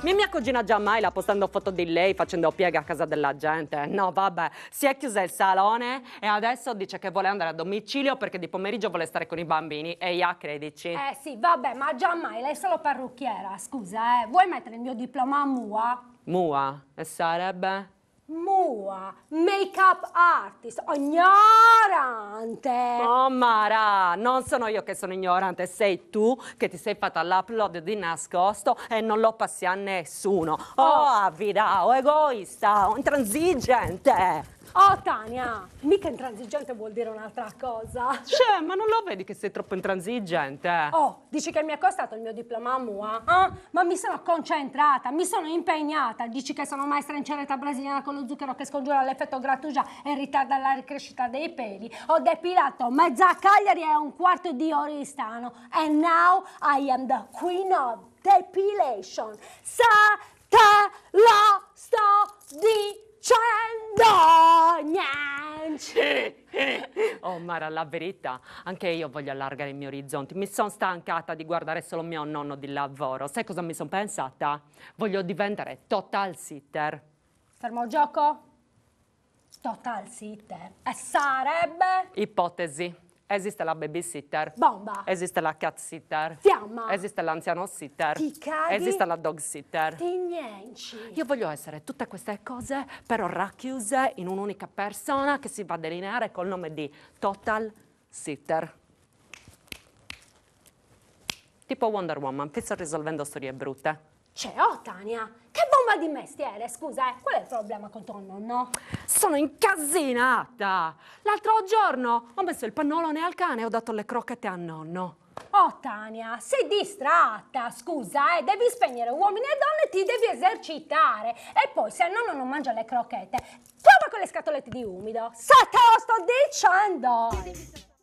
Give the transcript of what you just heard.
Mia mia cugina la postando foto di lei facendo piega a casa della gente. No, vabbè, si è chiusa il salone e adesso dice che vuole andare a domicilio perché di pomeriggio vuole stare con i bambini. E IA, ah, credici? Eh sì, vabbè, ma lei è solo parrucchiera, scusa, eh. Vuoi mettere il mio diploma a MUA? MUA? E sarebbe? MUA, Make Up Artist. Ognora! ignorante. Oh Mara, non sono io che sono ignorante, sei tu che ti sei fatta l'upload di nascosto e non lo passi a nessuno. Oh, oh avida, oh, egoista, oh, intransigente. Oh Tania, mica intransigente vuol dire un'altra cosa. Cioè, ma non lo vedi che sei troppo intransigente? Oh, dici che mi è costato il mio diploma a MUA? Eh? Ma mi sono concentrata, mi sono impegnata. Dici che sono maestra in ceretta brasiliana con lo zucchero che scongiura l'effetto grattugia e ritarda la ricrescita dei peli. Ho depilato mezza Cagliari e un quarto di Oristano. And now I am the queen of depilation. Sa Vinci! Oh Mara, la verità, anche io voglio allargare i miei orizzonti. Mi sono stancata di guardare solo mio nonno di lavoro. Sai cosa mi sono pensata? Voglio diventare total sitter. Fermo gioco? Total sitter? E sarebbe? Ipotesi. Esiste la babysitter. Bomba. Esiste la cat sitter. Fiamma. Esiste l'anziano sitter. Ti caghi. Esiste la dog sitter. Ti niente. Io voglio essere tutte queste cose però racchiuse in un'unica persona che si va a delineare col nome di Total Sitter. Tipo Wonder Woman, pizza risolvendo storie brutte. C'è, cioè, oh Tania, che bomba di mestiere, scusa, eh, qual è il problema con tuo nonno? Sono incasinata! L'altro giorno ho messo il pannolone al cane e ho dato le crocchette a nonno. Oh Tania, sei distratta, scusa, eh, devi spegnere uomini e donne, ti devi esercitare. E poi, se nonno non mangia le crocchette, prova con le scatolette di umido. Se te lo sto dicendo!